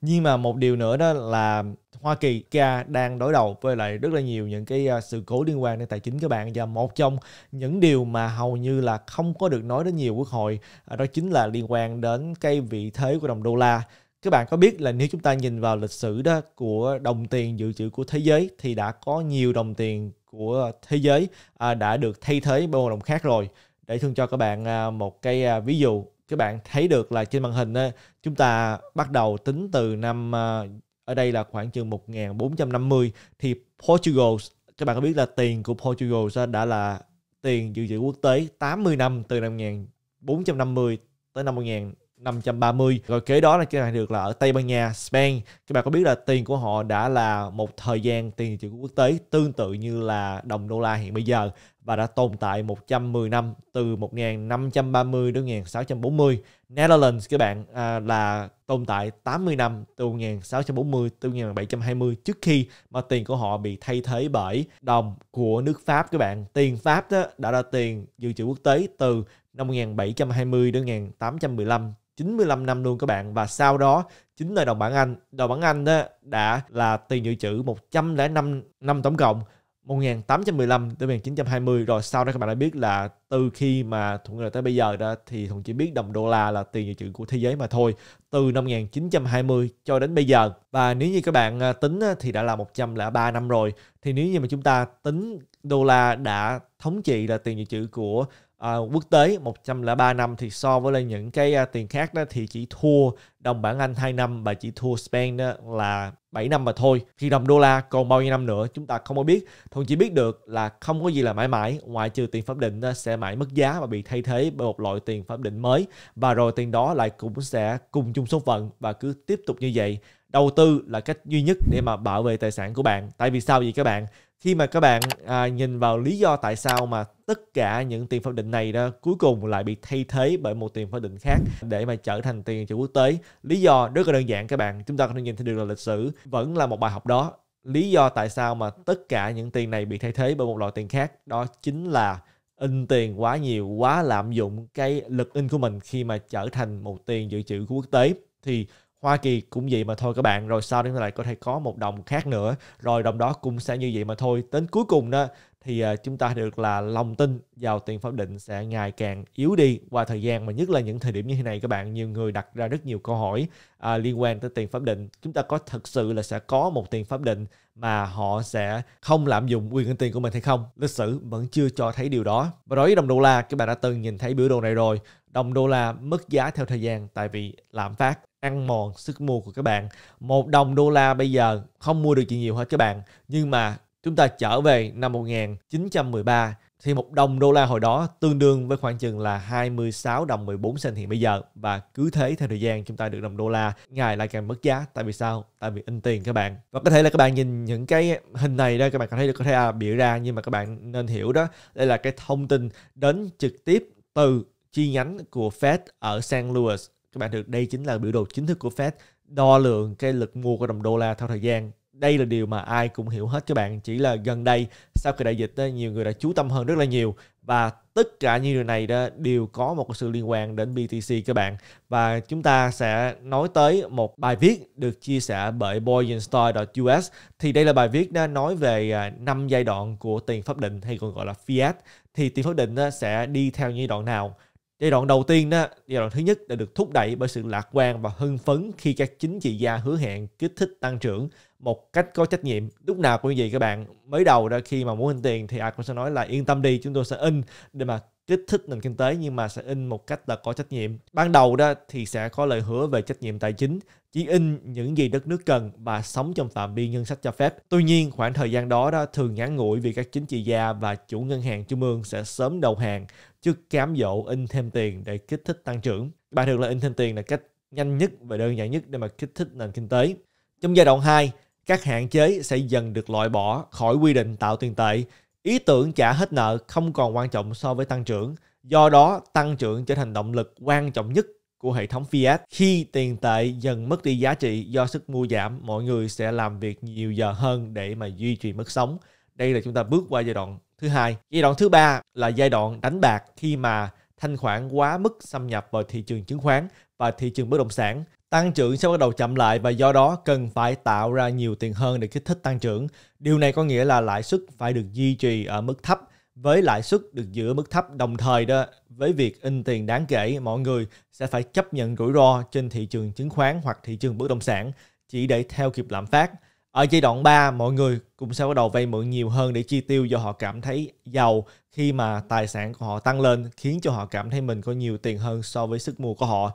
nhưng mà một điều nữa đó là Hoa Kỳ Kia đang đối đầu với lại rất là nhiều những cái à, sự cố liên quan đến tài chính các bạn và một trong những điều mà hầu như là không có được nói đến nhiều quốc hội à, đó chính là liên quan đến cái vị thế của đồng đô la các bạn có biết là nếu chúng ta nhìn vào lịch sử đó của đồng tiền dự trữ của thế giới thì đã có nhiều đồng tiền của thế giới à, đã được thay thế bằng một đồng khác rồi để thương cho các bạn một cái ví dụ các bạn thấy được là trên màn hình á, chúng ta bắt đầu tính từ năm ờ, ở đây là khoảng chừng 1450 thì Portugal các bạn có biết là tiền của Portugal đã là tiền dự trữ quốc tế 80 năm từ năm 1450 tới năm 1000 530 rồi kế đó là cái bạn được là ở Tây Ban Nha Spain các bạn có biết là tiền của họ đã là một thời gian tiền dự quốc tế tương tự như là đồng đô la hiện bây giờ và đã tồn tại 110 năm từ 1530 đến 1640 Netherlands các bạn à, là tồn tại 80 năm từ 1640 tới 1720 trước khi mà tiền của họ bị thay thế bởi đồng của nước Pháp các bạn tiền Pháp đó đã là tiền dự trữ quốc tế từ năm 1720 đến 1815 95 năm luôn các bạn và sau đó chính là đồng bảng Anh. Đồng bảng Anh đó đã là tiền dự trữ 105 năm tổng cộng 1815 tới 1920 rồi sau đó các bạn đã biết là từ khi mà Thuận rồi tới bây giờ đó thì Thuận chỉ biết đồng đô la là tiền dự trữ của thế giới mà thôi từ năm 1920 cho đến bây giờ và nếu như các bạn à, tính thì đã là 103 năm rồi thì nếu như mà chúng ta tính đô la đã thống trị là tiền dự trữ của uh, quốc tế 103 năm thì so với lại những cái uh, tiền khác đó thì chỉ thua đồng bảng Anh 2 năm và chỉ thua Spain đó là 7 năm mà thôi. khi đồng đô la còn bao nhiêu năm nữa chúng ta không có biết. thôi chỉ biết được là không có gì là mãi mãi ngoại trừ tiền pháp định sẽ mãi mất giá và bị thay thế bởi một loại tiền pháp định mới và rồi tiền đó lại cũng sẽ cùng chung số phận và cứ tiếp tục như vậy. Đầu tư là cách duy nhất để mà bảo vệ tài sản của bạn. Tại vì sao vậy các bạn? khi mà các bạn à, nhìn vào lý do tại sao mà tất cả những tiền pháp định này đó cuối cùng lại bị thay thế bởi một tiền pháp định khác để mà trở thành tiền chủ quốc tế lý do rất là đơn giản các bạn chúng ta có thể nhìn thấy được là lịch sử vẫn là một bài học đó lý do tại sao mà tất cả những tiền này bị thay thế bởi một loại tiền khác đó chính là in tiền quá nhiều quá lạm dụng cái lực in của mình khi mà trở thành một tiền dự trữ của quốc tế thì Hoa Kỳ cũng vậy mà thôi các bạn rồi sau đó lại có thể có một đồng khác nữa rồi đồng đó cũng sẽ như vậy mà thôi đến cuối cùng đó thì à, chúng ta được là lòng tin vào tiền pháp định sẽ ngày càng yếu đi qua thời gian mà nhất là những thời điểm như thế này các bạn nhiều người đặt ra rất nhiều câu hỏi à, liên quan tới tiền pháp định chúng ta có thật sự là sẽ có một tiền pháp định mà họ sẽ không lạm dụng quyền kinh tiền của mình hay không lịch sử vẫn chưa cho thấy điều đó và đối với đồng đô la các bạn đã từng nhìn thấy biểu đồ này rồi đồng đô la mất giá theo thời gian tại vì lạm phát ăn mòn sức mua của các bạn. Một đồng đô la bây giờ không mua được gì nhiều hết các bạn. Nhưng mà chúng ta trở về năm 1913 thì một đồng đô la hồi đó tương đương với khoảng chừng là 26 đồng 14 cent hiện bây giờ và cứ thế theo thời gian chúng ta được đồng đô la ngày lại càng mất giá tại vì sao tại vì in tiền các bạn và có thể là các bạn nhìn những cái hình này đó các bạn có thấy được có thể à, bịa ra nhưng mà các bạn nên hiểu đó đây là cái thông tin đến trực tiếp từ chi nhánh của Fed ở San Luis các bạn được đây chính là biểu đồ chính thức của Fed đo lường cái lực mua của đồng đô la theo thời gian đây là điều mà ai cũng hiểu hết các bạn chỉ là gần đây sau khi đại dịch đó, nhiều người đã chú tâm hơn rất là nhiều và tất cả những điều này đó đều có một sự liên quan đến BTC các bạn và chúng ta sẽ nói tới một bài viết được chia sẻ bởi Boyenstore.us thì đây là bài viết đó nói về à, năm giai đoạn của tiền pháp định hay còn gọi là fiat thì tiền pháp định sẽ đi theo những đoạn nào Giai đoạn đầu tiên đó, giai đoạn thứ nhất đã được thúc đẩy bởi sự lạc quan và hưng phấn khi các chính trị gia hứa hẹn kích thích tăng trưởng một cách có trách nhiệm. Lúc nào cũng như vậy các bạn, mới đầu đó khi mà muốn in tiền thì ai cũng sẽ nói là yên tâm đi, chúng tôi sẽ in để mà kích thích nền kinh tế nhưng mà sẽ in một cách là có trách nhiệm. Ban đầu đó thì sẽ có lời hứa về trách nhiệm tài chính, chỉ in những gì đất nước cần và sống trong phạm vi ngân sách cho phép. Tuy nhiên, khoảng thời gian đó đó thường ngắn ngủi vì các chính trị gia và chủ ngân hàng trung ương sẽ sớm đầu hàng trước cám dỗ in thêm tiền để kích thích tăng trưởng. Bạn thường là in thêm tiền là cách nhanh nhất và đơn giản nhất để mà kích thích nền kinh tế. Trong giai đoạn 2, các hạn chế sẽ dần được loại bỏ khỏi quy định tạo tiền tệ Ý tưởng trả hết nợ không còn quan trọng so với tăng trưởng, do đó tăng trưởng trở thành động lực quan trọng nhất của hệ thống fiat. Khi tiền tệ dần mất đi giá trị do sức mua giảm, mọi người sẽ làm việc nhiều giờ hơn để mà duy trì mức sống. Đây là chúng ta bước qua giai đoạn thứ hai. Giai đoạn thứ ba là giai đoạn đánh bạc khi mà thanh khoản quá mức xâm nhập vào thị trường chứng khoán và thị trường bất động sản tăng trưởng sẽ bắt đầu chậm lại và do đó cần phải tạo ra nhiều tiền hơn để kích thích tăng trưởng. Điều này có nghĩa là lãi suất phải được duy trì ở mức thấp với lãi suất được giữ ở mức thấp đồng thời đó với việc in tiền đáng kể mọi người sẽ phải chấp nhận rủi ro trên thị trường chứng khoán hoặc thị trường bất động sản chỉ để theo kịp lạm phát. Ở giai đoạn 3, mọi người cũng sẽ bắt đầu vay mượn nhiều hơn để chi tiêu do họ cảm thấy giàu khi mà tài sản của họ tăng lên khiến cho họ cảm thấy mình có nhiều tiền hơn so với sức mua của họ.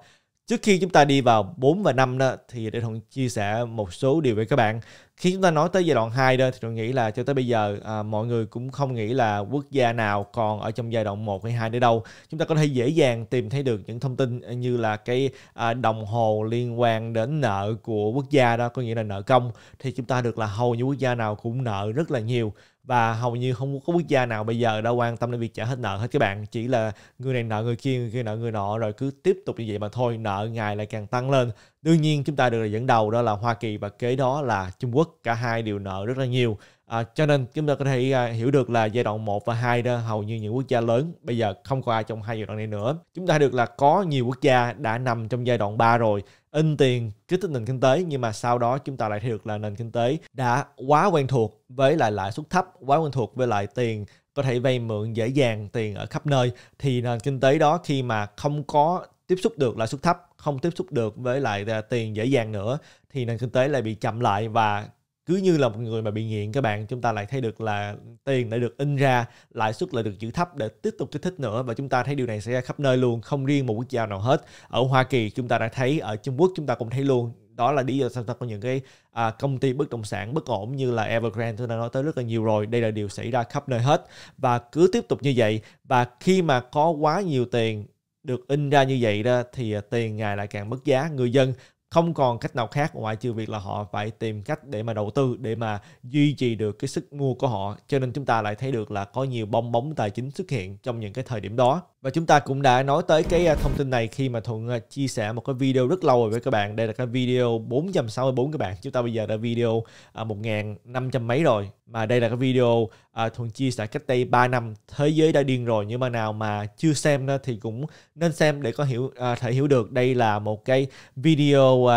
Trước khi chúng ta đi vào 4 và 5 đó thì để Thuận chia sẻ một số điều với các bạn. Khi chúng ta nói tới giai đoạn 2 đó thì Thuận nghĩ là cho tới bây giờ à, mọi người cũng không nghĩ là quốc gia nào còn ở trong giai đoạn 1 hay 2 nữa đâu. Chúng ta có thể dễ dàng tìm thấy được những thông tin như là cái à, đồng hồ liên quan đến nợ của quốc gia đó, có nghĩa là nợ công thì chúng ta được là hầu như quốc gia nào cũng nợ rất là nhiều và hầu như không có quốc gia nào bây giờ đã quan tâm đến việc trả hết nợ hết các bạn chỉ là người này nợ người kia người kia nợ người nọ rồi cứ tiếp tục như vậy mà thôi nợ ngày lại càng tăng lên đương nhiên chúng ta được dẫn đầu đó là Hoa Kỳ và kế đó là Trung Quốc cả hai đều nợ rất là nhiều à, cho nên chúng ta có thể à, hiểu được là giai đoạn 1 và 2 đó hầu như những quốc gia lớn bây giờ không có ai trong hai giai đoạn này nữa chúng ta được là có nhiều quốc gia đã nằm trong giai đoạn 3 rồi in tiền kích thích nền kinh tế nhưng mà sau đó chúng ta lại thấy được là nền kinh tế đã quá quen thuộc với lại lãi suất thấp quá quen thuộc với lại tiền có thể vay mượn dễ dàng tiền ở khắp nơi thì nền kinh tế đó khi mà không có tiếp xúc được lãi suất thấp không tiếp xúc được với lại à, tiền dễ dàng nữa thì nền kinh tế lại bị chậm lại và cứ như là một người mà bị nghiện các bạn chúng ta lại thấy được là tiền đã được in ra lãi suất lại được giữ thấp để tiếp tục kích thích nữa và chúng ta thấy điều này xảy ra khắp nơi luôn không riêng một quốc gia nào hết ở Hoa Kỳ chúng ta đã thấy ở Trung Quốc chúng ta cũng thấy luôn đó là lý do sao ta có những cái à, công ty bất động sản bất ổn như là Evergrande tôi đã nói tới rất là nhiều rồi đây là điều xảy ra khắp nơi hết và cứ tiếp tục như vậy và khi mà có quá nhiều tiền được in ra như vậy đó thì à, tiền ngày lại càng mất giá người dân không còn cách nào khác ngoại trừ việc là họ phải tìm cách để mà đầu tư để mà duy trì được cái sức mua của họ cho nên chúng ta lại thấy được là có nhiều bong bóng tài chính xuất hiện trong những cái thời điểm đó và chúng ta cũng đã nói tới cái à, thông tin này khi mà Thuận à, chia sẻ một cái video rất lâu rồi với các bạn. Đây là cái video 464 các bạn. Chúng ta bây giờ đã video 1.500 à, mấy rồi. Mà đây là cái video Thuận chia sẻ cách đây 3 năm. Thế giới đã điên rồi. Nhưng mà nào mà chưa xem thì cũng nên xem để có hiểu thể hiểu được. Đây là một cái video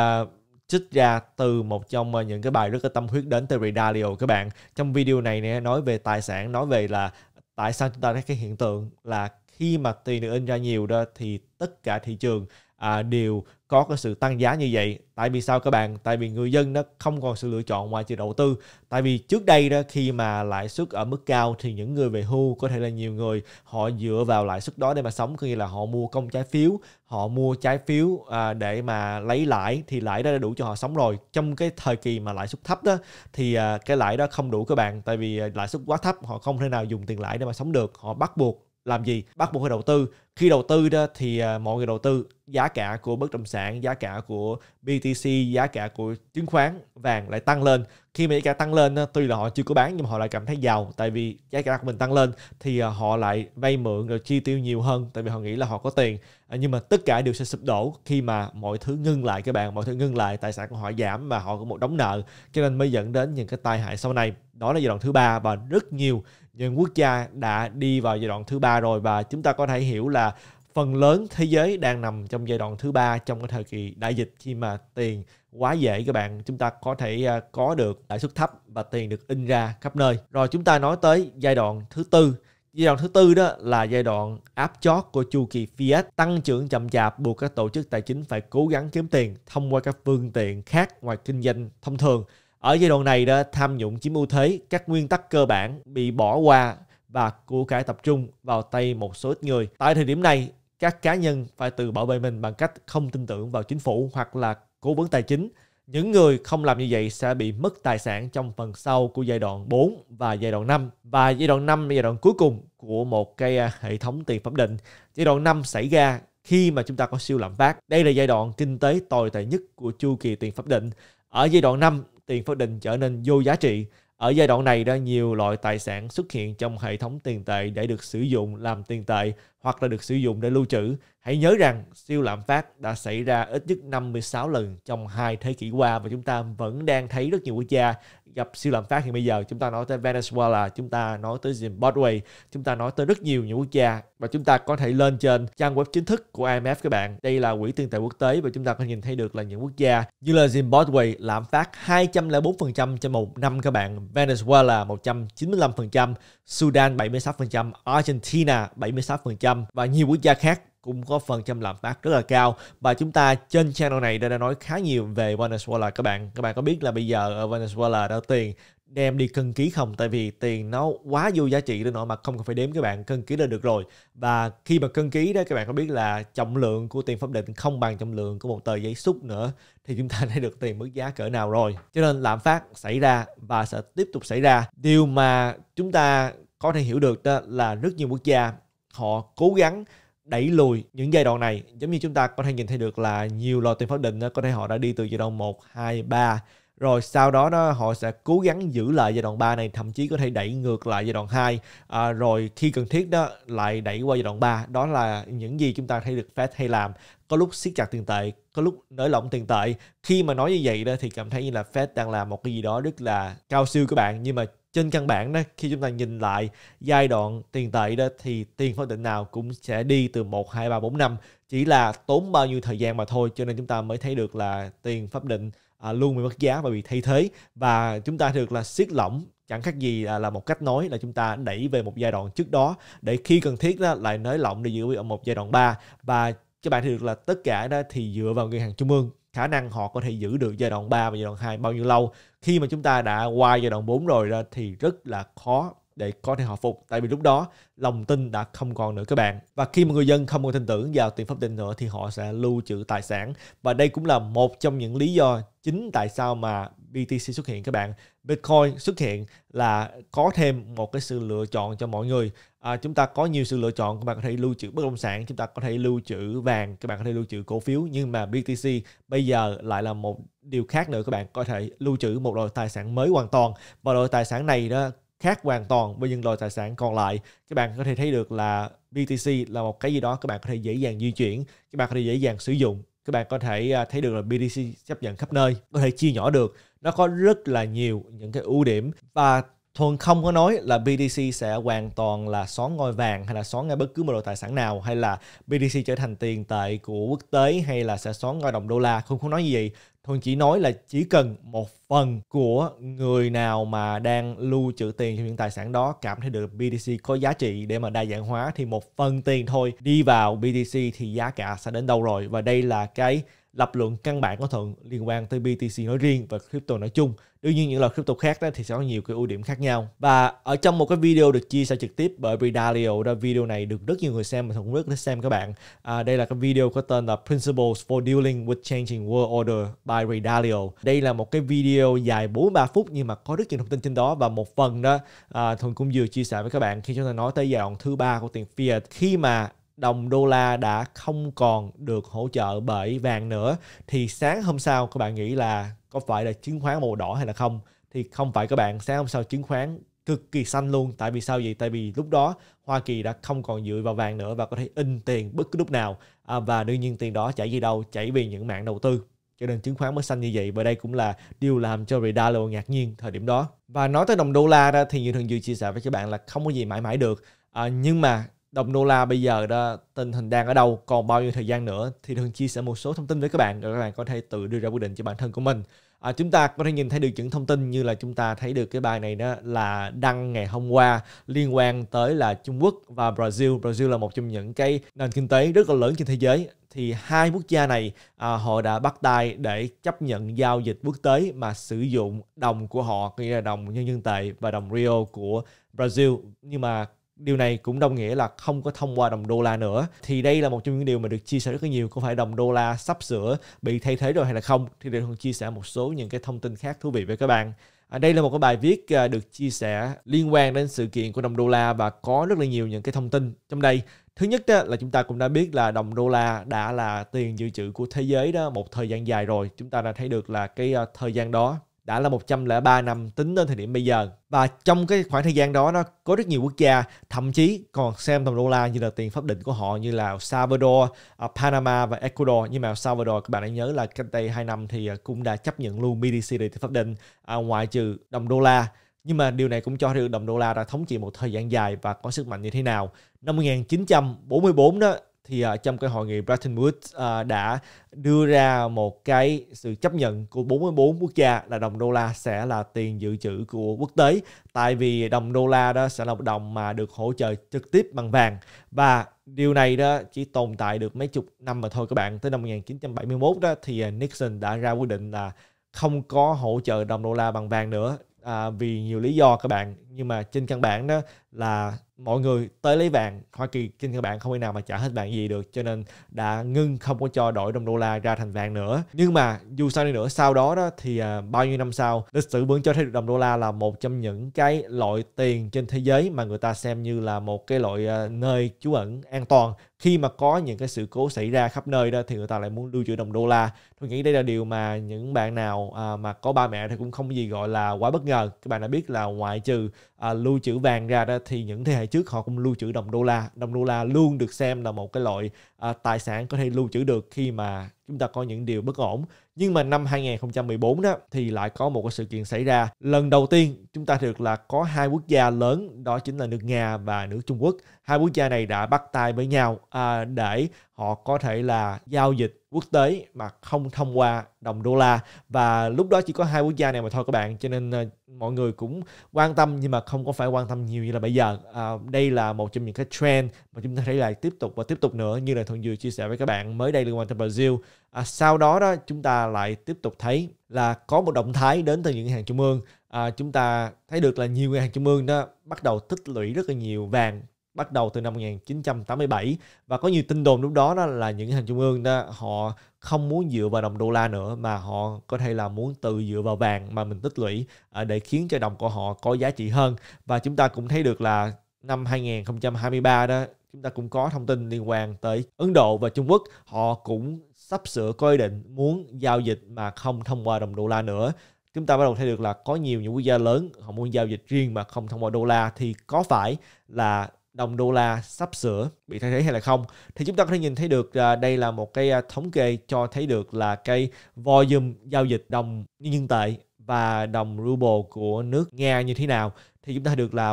trích ra từ một trong những cái bài rất là tâm huyết đến từ Ray Dalio các bạn. Trong video này nè nói về tài sản, nói về là tại sao chúng ta thấy cái hiện tượng là khi mà tiền được in ra nhiều đó thì tất cả thị trường à, đều có cái sự tăng giá như vậy tại vì sao các bạn tại vì người dân nó không còn sự lựa chọn ngoài chỉ đầu tư tại vì trước đây đó khi mà lãi suất ở mức cao thì những người về hưu có thể là nhiều người họ dựa vào lãi suất đó để mà sống có nghĩa là họ mua công trái phiếu họ mua trái phiếu à, để mà lấy lãi thì lãi đó đã đủ cho họ sống rồi trong cái thời kỳ mà lãi suất thấp đó thì à, cái lãi đó không đủ các bạn tại vì à, lãi suất quá thấp họ không thể nào dùng tiền lãi để mà sống được họ bắt buộc làm gì bắt buộc phải đầu tư khi đầu tư đó thì à, mọi người đầu tư giá cả của bất động sản giá cả của BTC giá cả của chứng khoán vàng lại tăng lên khi mà giá cả tăng lên tuy là họ chưa có bán nhưng mà họ lại cảm thấy giàu tại vì giá cả của mình tăng lên thì à, họ lại vay mượn rồi chi tiêu nhiều hơn tại vì họ nghĩ là họ có tiền à, nhưng mà tất cả đều sẽ sụp đổ khi mà mọi thứ ngưng lại các bạn mọi thứ ngưng lại tài sản của họ giảm và họ có một đống nợ cho nên mới dẫn đến những cái tai hại sau này đó là giai đoạn thứ ba và rất nhiều những quốc gia đã đi vào giai đoạn thứ ba rồi và chúng ta có thể hiểu là phần lớn thế giới đang nằm trong giai đoạn thứ ba trong cái thời kỳ đại dịch khi mà tiền quá dễ các bạn chúng ta có thể à, có được lãi suất thấp và tiền được in ra khắp nơi rồi chúng ta nói tới giai đoạn thứ tư giai đoạn thứ tư đó là giai đoạn áp chót của chu kỳ fiat tăng trưởng chậm chạp buộc các tổ chức tài chính phải cố gắng kiếm tiền thông qua các phương tiện khác ngoài kinh doanh thông thường ở giai đoạn này đó, tham nhũng chiếm ưu thế, các nguyên tắc cơ bản bị bỏ qua và của cải tập trung vào tay một số ít người. Tại thời điểm này, các cá nhân phải tự bảo vệ mình bằng cách không tin tưởng vào chính phủ hoặc là cố vấn tài chính. Những người không làm như vậy sẽ bị mất tài sản trong phần sau của giai đoạn 4 và giai đoạn 5. Và giai đoạn 5 là giai đoạn cuối cùng của một cái à, hệ thống tiền pháp định. Giai đoạn 5 xảy ra khi mà chúng ta có siêu lạm phát. Đây là giai đoạn kinh tế tồi tệ nhất của chu kỳ tiền pháp định. Ở giai đoạn 5, tiền phát định trở nên vô giá trị. Ở giai đoạn này, ra nhiều loại tài sản xuất hiện trong hệ thống tiền tệ để được sử dụng làm tiền tệ hoặc là được sử dụng để lưu trữ. Hãy nhớ rằng siêu lạm phát đã xảy ra ít nhất 56 lần trong hai thế kỷ qua và chúng ta vẫn đang thấy rất nhiều quốc gia gặp siêu lạm phát hiện bây giờ. Chúng ta nói tới Venezuela, chúng ta nói tới Zimbabwe, chúng ta nói tới rất nhiều những quốc gia và chúng ta có thể lên trên trang web chính thức của IMF các bạn. Đây là quỹ tiền tệ quốc tế và chúng ta có nhìn thấy được là những quốc gia như là Zimbabwe lạm phát 204% trong một năm các bạn, Venezuela 195%, Sudan 76%, Argentina 76%, lâm và nhiều quốc gia khác cũng có phần trăm lạm phát rất là cao và chúng ta trên channel này đã, đã nói khá nhiều về Venezuela các bạn các bạn có biết là bây giờ ở Venezuela đã tiền đem đi cân ký không tại vì tiền nó quá vô giá trị đến nỗi mà không cần phải đếm các bạn cân ký là được rồi và khi mà cân ký đó các bạn có biết là trọng lượng của tiền pháp định không bằng trọng lượng của một tờ giấy xúc nữa thì chúng ta thấy được tiền mức giá cỡ nào rồi cho nên lạm phát xảy ra và sẽ tiếp tục xảy ra điều mà chúng ta có thể hiểu được đó là rất nhiều quốc gia họ cố gắng đẩy lùi những giai đoạn này giống như chúng ta có thể nhìn thấy được là nhiều lò tiền pháp định đó có thể họ đã đi từ giai đoạn 1, 2, 3 rồi sau đó nó họ sẽ cố gắng giữ lại giai đoạn 3 này thậm chí có thể đẩy ngược lại giai đoạn 2 à, rồi khi cần thiết đó lại đẩy qua giai đoạn 3 đó là những gì chúng ta thấy được Fed hay làm có lúc siết chặt tiền tệ có lúc nới lỏng tiền tệ khi mà nói như vậy đó thì cảm thấy như là Fed đang làm một cái gì đó rất là cao siêu các bạn nhưng mà trên căn bản đó khi chúng ta nhìn lại giai đoạn tiền tệ đó thì tiền pháp định nào cũng sẽ đi từ 1, 2, 3, 4 năm chỉ là tốn bao nhiêu thời gian mà thôi cho nên chúng ta mới thấy được là tiền pháp định à, luôn bị mất giá và bị thay thế và chúng ta được là siết lỏng chẳng khác gì là, là một cách nói là chúng ta đẩy về một giai đoạn trước đó để khi cần thiết đó lại nới lỏng để giữ ở một giai đoạn 3 và các bạn thì được là tất cả đó thì dựa vào ngân hàng trung ương khả năng họ có thể giữ được giai đoạn 3 và giai đoạn 2 bao nhiêu lâu khi mà chúng ta đã qua giai đoạn 4 rồi ra thì rất là khó để có thể họ phục tại vì lúc đó lòng tin đã không còn nữa các bạn và khi mà người dân không còn tin tưởng vào tiền pháp định nữa thì họ sẽ lưu trữ tài sản và đây cũng là một trong những lý do chính tại sao mà BTC xuất hiện các bạn Bitcoin xuất hiện là có thêm một cái sự lựa chọn cho mọi người à, chúng ta có nhiều sự lựa chọn các bạn có thể lưu trữ bất động sản chúng ta có thể lưu trữ vàng các bạn có thể lưu trữ cổ phiếu nhưng mà BTC bây giờ lại là một điều khác nữa các bạn có thể lưu trữ một loại tài sản mới hoàn toàn và loại tài sản này đó khác hoàn toàn với những loại tài sản còn lại các bạn có thể thấy được là BTC là một cái gì đó các bạn có thể dễ dàng di chuyển các bạn có thể dễ dàng sử dụng các bạn có thể à, thấy được là BTC chấp nhận khắp nơi có thể chia nhỏ được nó có rất là nhiều những cái ưu điểm và Thuần không có nói là BTC sẽ hoàn toàn là xóa ngôi vàng hay là xóa ngay bất cứ một loại tài sản nào hay là BTC trở thành tiền tệ của quốc tế hay là sẽ xóa ngôi đồng đô la. Không có nói gì vậy. Thuần chỉ nói là chỉ cần một phần của người nào mà đang lưu trữ tiền trong những tài sản đó cảm thấy được BTC có giá trị để mà đa dạng hóa thì một phần tiền thôi đi vào BTC thì giá cả sẽ đến đâu rồi và đây là cái lập luận căn bản có thuận liên quan tới BTC nói riêng và crypto nói chung. Đương nhiên những loại crypto khác đó thì sẽ có nhiều cái ưu điểm khác nhau. Và ở trong một cái video được chia sẻ trực tiếp bởi Bridalio, đó video này được rất nhiều người xem và cũng rất thích xem các bạn. À, đây là cái video có tên là Principles for Dealing with Changing World Order by Bridalio. Đây là một cái video video dài 43 phút nhưng mà có rất nhiều thông tin trên đó và một phần đó à, Thuần cũng vừa chia sẻ với các bạn khi chúng ta nói tới giai đoạn thứ ba của tiền fiat khi mà đồng đô la đã không còn được hỗ trợ bởi vàng nữa thì sáng hôm sau các bạn nghĩ là có phải là chứng khoán màu đỏ hay là không thì không phải các bạn sáng hôm sau chứng khoán cực kỳ xanh luôn tại vì sao vậy tại vì lúc đó Hoa Kỳ đã không còn dựa vào vàng nữa và có thể in tiền bất cứ lúc nào à, và đương nhiên tiền đó chảy đi đâu chảy về những mạng đầu tư cho nên chứng khoán mới xanh như vậy và đây cũng là điều làm cho Redalo ngạc nhiên thời điểm đó và nói tới đồng đô la đó thì như thường dự chia sẻ với các bạn là không có gì mãi mãi được à, nhưng mà đồng đô la bây giờ đó tình hình đang ở đâu còn bao nhiêu thời gian nữa thì thường chia sẻ một số thông tin với các bạn để các bạn có thể tự đưa ra quyết định cho bản thân của mình à, chúng ta có thể nhìn thấy được những thông tin như là chúng ta thấy được cái bài này đó là đăng ngày hôm qua liên quan tới là Trung Quốc và Brazil Brazil là một trong những cái nền kinh tế rất là lớn trên thế giới thì hai quốc gia này à, họ đã bắt tay để chấp nhận giao dịch quốc tế mà sử dụng đồng của họ nghĩa là đồng nhân dân tệ và đồng real của Brazil nhưng mà Điều này cũng đồng nghĩa là không có thông qua đồng đô la nữa. Thì đây là một trong những điều mà được chia sẻ rất là nhiều. Có phải đồng đô la sắp sửa bị thay thế rồi hay là không? Thì để Thuận chia sẻ một số những cái thông tin khác thú vị với các bạn. À, đây là một cái bài viết à, được chia sẻ liên quan đến sự kiện của đồng đô la và có rất là nhiều những cái thông tin trong đây. Thứ nhất đó là chúng ta cũng đã biết là đồng đô la đã là tiền dự trữ của thế giới đó một thời gian dài rồi. Chúng ta đã thấy được là cái à, thời gian đó đã là 103 năm tính đến thời điểm bây giờ. Và trong cái khoảng thời gian đó nó có rất nhiều quốc gia thậm chí còn xem đồng đô la như là tiền pháp định của họ như là Salvador, à, Panama và Ecuador. Nhưng mà Salvador các bạn hãy nhớ là cách đây 2 năm thì à, cũng đã chấp nhận luôn BDC để tiền pháp định à, ngoại trừ đồng đô la. Nhưng mà điều này cũng cho thấy được đồng đô la đã thống trị một thời gian dài và có sức mạnh như thế nào. Năm 1944 đó thì uh, trong cái hội nghị Bretton Woods uh, đã đưa ra một cái sự chấp nhận của 44 quốc gia là đồng đô la sẽ là tiền dự trữ của quốc tế tại vì đồng đô la đó sẽ là một đồng mà được hỗ trợ trực tiếp bằng vàng và điều này đó chỉ tồn tại được mấy chục năm mà thôi các bạn tới năm 1971 đó thì à, Nixon đã ra quyết định là không có hỗ trợ đồng đô la bằng vàng nữa à, vì nhiều lý do các bạn nhưng mà trên căn bản đó là mọi người tới lấy vàng Hoa Kỳ trên các bạn không thể nào mà trả hết vàng gì được cho nên đã ngưng không có cho đổi đồng đô la ra thành vàng nữa nhưng mà dù sao đi nữa sau đó đó thì à, bao nhiêu năm sau lịch sử vẫn cho thấy được đồng đô la là một trong những cái loại tiền trên thế giới mà người ta xem như là một cái loại à, nơi trú ẩn an toàn khi mà có những cái sự cố xảy ra khắp nơi đó thì người ta lại muốn lưu trữ đồng đô la tôi nghĩ đây là điều mà những bạn nào à, mà có ba mẹ thì cũng không gì gọi là quá bất ngờ các bạn đã biết là ngoại trừ à, lưu trữ vàng ra đó thì những thế hệ trước họ cũng lưu trữ đồng đô la đồng đô la luôn được xem là một cái loại à, tài sản có thể lưu trữ được khi mà chúng ta có những điều bất ổn nhưng mà năm 2014 đó thì lại có một cái sự kiện xảy ra lần đầu tiên chúng ta được là có hai quốc gia lớn đó chính là nước Nga và nước Trung Quốc hai quốc gia này đã bắt tay với nhau à, để họ có thể là giao dịch quốc tế mà không thông qua đồng đô la và lúc đó chỉ có hai quốc gia này mà thôi các bạn cho nên à, mọi người cũng quan tâm nhưng mà không có phải quan tâm nhiều như là bây giờ à, đây là một trong những cái trend mà chúng ta thấy là tiếp tục và tiếp tục nữa như là thuận vừa chia sẻ với các bạn mới đây liên quan tới Brazil à, sau đó đó chúng ta lại tiếp tục thấy là có một động thái đến từ những hàng trung ương à, chúng ta thấy được là nhiều ngân hàng trung ương đó bắt đầu tích lũy rất là nhiều vàng bắt đầu từ năm 1987 và có nhiều tin đồn lúc đó đó là những hành trung ương đó họ không muốn dựa vào đồng đô la nữa mà họ có thể là muốn tự dựa vào vàng mà mình tích lũy à, để khiến cho đồng của họ có giá trị hơn và chúng ta cũng thấy được là năm 2023 đó chúng ta cũng có thông tin liên quan tới Ấn Độ và Trung Quốc họ cũng sắp sửa có ý định muốn giao dịch mà không thông qua đồng đô la nữa chúng ta bắt đầu thấy được là có nhiều những quốc gia lớn họ muốn giao dịch riêng mà không thông qua đô la thì có phải là đồng đô la sắp sửa bị thay thế hay là không thì chúng ta có thể nhìn thấy được à, đây là một cái à, thống kê cho thấy được là cái volume giao dịch đồng nhân tệ và đồng ruble của nước Nga như thế nào thì chúng ta được là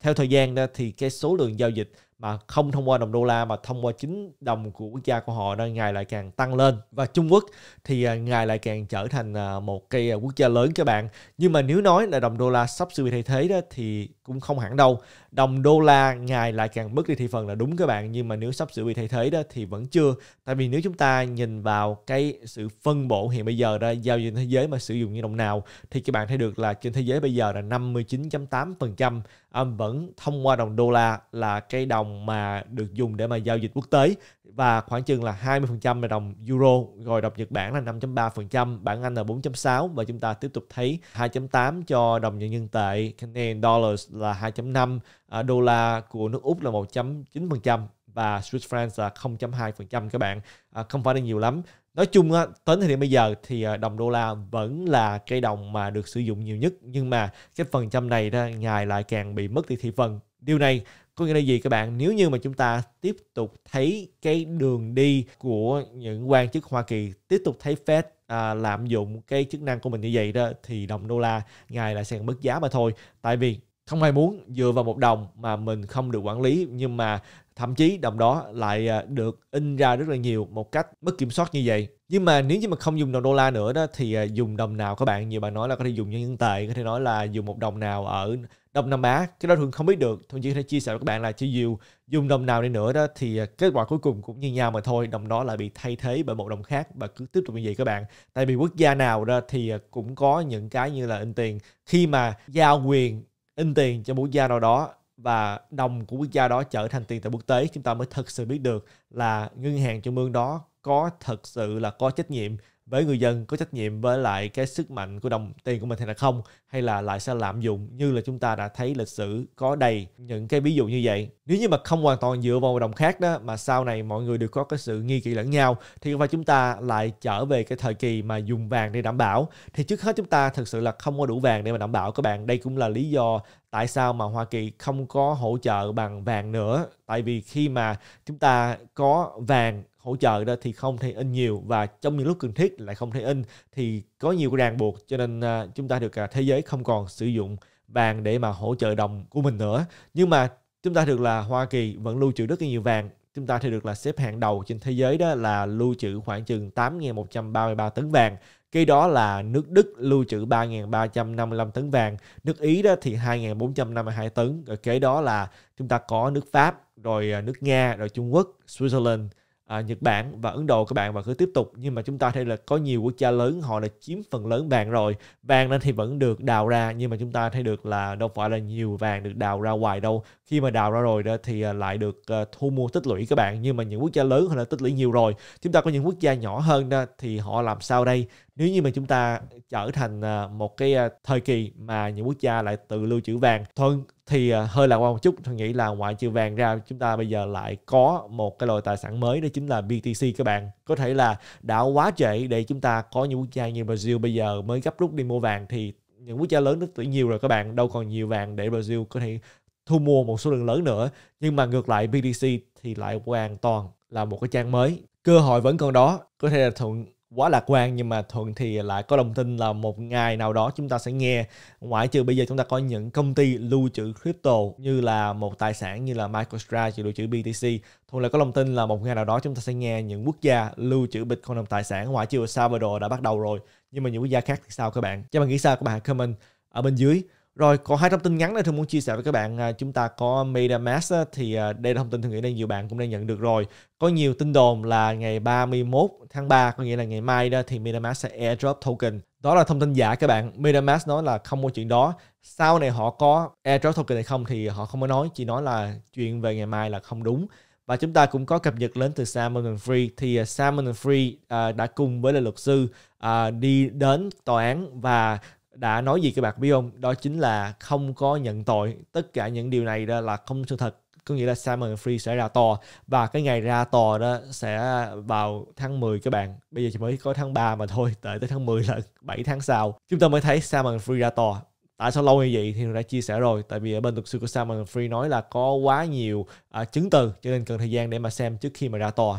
theo thời gian đó thì cái số lượng giao dịch mà không thông qua đồng đô la mà thông qua chính đồng của quốc gia của họ nên ngày lại càng tăng lên và Trung Quốc thì à, ngày lại càng trở thành à, một cái à, quốc gia lớn các bạn nhưng mà nếu nói là đồng đô la sắp sửa bị thay thế đó thì cũng không hẳn đâu đồng đô la ngày lại càng mất đi thị phần là đúng các bạn nhưng mà nếu sắp sửa bị thay thế đó thì vẫn chưa tại vì nếu chúng ta nhìn vào cái sự phân bổ hiện bây giờ ra giao dịch thế giới mà sử dụng như đồng nào thì các bạn thấy được là trên thế giới bây giờ là 59.8% um, vẫn thông qua đồng đô la là cái đồng mà được dùng để mà giao dịch quốc tế và khoảng chừng là 20% là đồng euro, rồi đồng Nhật Bản là 5.3%, bảng Anh là 4.6 và chúng ta tiếp tục thấy 2.8 cho đồng nhân dân tệ, Canadian dollars là 2.5, à, đô la của nước Úc là 1.9% và Swiss franc là 0.2% các bạn. À, không phải là nhiều lắm nói chung á, đến thời điểm bây giờ thì à, đồng đô la vẫn là cây đồng mà được sử dụng nhiều nhất nhưng mà cái phần trăm này ra ngày lại càng bị mất đi thị phần điều này có nghĩa là gì các bạn nếu như mà chúng ta tiếp tục thấy cái đường đi của những quan chức Hoa Kỳ tiếp tục thấy Fed à, lạm dụng cái chức năng của mình như vậy đó thì đồng đô la ngày lại sẽ mất giá mà thôi tại vì không ai muốn dựa vào một đồng mà mình không được quản lý nhưng mà thậm chí đồng đó lại à, được in ra rất là nhiều một cách mất kiểm soát như vậy nhưng mà nếu như mà không dùng đồng đô la nữa đó thì à, dùng đồng nào các bạn nhiều bạn nói là có thể dùng nhân tệ có thể nói là dùng một đồng nào ở Đông Nam Á cái đó thường không biết được thôi chỉ có thể chia sẻ với các bạn là chỉ dù dùng đồng nào đi nữa đó thì à, kết quả cuối cùng cũng như nhau mà thôi đồng đó lại bị thay thế bởi một đồng khác và cứ tiếp tục như vậy các bạn tại vì quốc gia nào đó thì cũng có những cái như là in tiền khi mà giao quyền in tiền cho quốc gia nào đó và đồng của quốc gia đó trở thành tiền tệ quốc tế chúng ta mới thực sự biết được là ngân hàng trung ương đó có thật sự là có trách nhiệm với người dân có trách nhiệm với lại cái sức mạnh của đồng tiền của mình hay là không hay là lại sẽ lạm dụng như là chúng ta đã thấy lịch sử có đầy những cái ví dụ như vậy nếu như mà không hoàn toàn dựa vào đồng khác đó mà sau này mọi người đều có cái sự nghi kỵ lẫn nhau thì và chúng ta lại trở về cái thời kỳ mà dùng vàng để đảm bảo thì trước hết chúng ta thực sự là không có đủ vàng để mà đảm bảo các bạn đây cũng là lý do tại sao mà Hoa Kỳ không có hỗ trợ bằng vàng nữa tại vì khi mà chúng ta có vàng hỗ trợ đó thì không thể in nhiều và trong những lúc cần thiết lại không thể in thì có nhiều cái ràng buộc cho nên à, chúng ta được à, thế giới không còn sử dụng vàng để mà hỗ trợ đồng của mình nữa nhưng mà chúng ta được là Hoa Kỳ vẫn lưu trữ rất là nhiều vàng chúng ta thì được là xếp hạng đầu trên thế giới đó là lưu trữ khoảng chừng 8.133 tấn vàng kế đó là nước Đức lưu trữ 3.355 tấn vàng, nước Ý đó thì 2.452 tấn, rồi kế đó là chúng ta có nước Pháp, rồi à, nước Nga, rồi Trung Quốc, Switzerland, à, Nhật Bản và Ấn Độ các bạn và cứ tiếp tục nhưng mà chúng ta thấy là có nhiều quốc gia lớn họ đã chiếm phần lớn vàng rồi vàng nên thì vẫn được đào ra nhưng mà chúng ta thấy được là đâu phải là nhiều vàng được đào ra ngoài đâu khi mà đào ra rồi đó thì à, lại được à, thu mua tích lũy các bạn nhưng mà những quốc gia lớn họ đã tích lũy nhiều rồi chúng ta có những quốc gia nhỏ hơn đó thì họ làm sao đây nếu như mà chúng ta trở thành ờ, một cái ờ, thời kỳ mà những quốc gia lại tự lưu trữ vàng thôi thì ờ, hơi lạc quan một chút tôi nghĩ là ngoại trừ vàng ra chúng ta bây giờ lại có một cái loại tài sản mới đó chính là BTC các bạn có thể là đã quá trễ để chúng ta có những quốc gia như Brazil bây giờ mới gấp rút đi mua vàng thì những quốc gia lớn nó tự nhiều rồi các bạn đâu còn nhiều vàng để Brazil có thể thu mua một số lượng lớn nữa nhưng mà ngược lại BTC thì lại hoàn toàn là một cái trang mới cơ hội vẫn còn đó có thể là thuận quá lạc quan nhưng mà thuận thì lại có lòng tin là một ngày nào đó chúng ta sẽ nghe ngoại trừ bây giờ chúng ta có những công ty lưu trữ crypto như là một tài sản như là MicroStrategy lưu trữ BTC thuận lại có lòng tin là một ngày nào đó chúng ta sẽ nghe những quốc gia lưu trữ Bitcoin làm tài sản ngoại trừ Salvador đã bắt đầu rồi nhưng mà những quốc gia khác thì sao các bạn cho bạn nghĩ sao các bạn comment ở bên dưới rồi, còn hai thông tin ngắn nữa Thương muốn chia sẻ với các bạn. À, chúng ta có MetaMask thì à, đây là thông tin Thương nghĩ là nhiều bạn cũng đang nhận được rồi. Có nhiều tin đồn là ngày 31 tháng 3, có nghĩa là ngày mai đó thì MetaMask sẽ airdrop token. Đó là thông tin giả các bạn. MetaMask nói là không có chuyện đó. Sau này họ có airdrop token hay không thì họ không có nói, chỉ nói là chuyện về ngày mai là không đúng. Và chúng ta cũng có cập nhật đến từ Salmon Free thì à, Salmon Free đã cùng với là luật sư đi đến tòa án và đã nói gì các bạn biết không đó chính là không có nhận tội tất cả những điều này đó là không sự thật có nghĩa là Simon Free sẽ ra tòa và cái ngày ra tòa đó sẽ vào tháng 10 các bạn bây giờ chỉ mới có tháng 3 mà thôi tới tới tháng 10 là 7 tháng sau chúng ta mới thấy Simon Free ra tòa tại sao lâu như vậy thì đã chia sẻ rồi tại vì ở bên luật sư của Simon Free nói là có quá nhiều à, chứng từ cho nên cần thời gian để mà xem trước khi mà ra tòa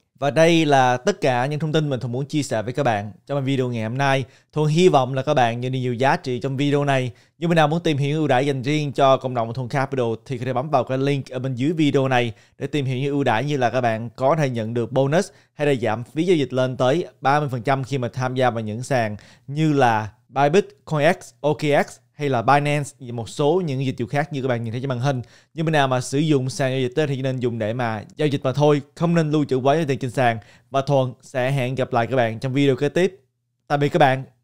Và đây là tất cả những thông tin mình thường muốn chia sẻ với các bạn trong video ngày hôm nay. Thuần hy vọng là các bạn nhận được nhiều giá trị trong video này. Nếu mình nào muốn tìm hiểu ưu đãi dành riêng cho cộng đồng Thuần Capital thì có thể bấm vào cái link ở bên dưới video này để tìm hiểu những ưu đãi như là các bạn có thể nhận được bonus hay là giảm phí giao dịch lên tới 30% khi mà tham gia vào những sàn như là Bybit, CoinX, OKX hay là Binance và một số những dịch vụ khác như các bạn nhìn thấy trên màn hình nhưng bên nào mà sử dụng sàn giao dịch thì nên dùng để mà giao dịch mà thôi không nên lưu trữ quá nhiều tiền trên sàn và Thuần sẽ hẹn gặp lại các bạn trong video kế tiếp tạm biệt các bạn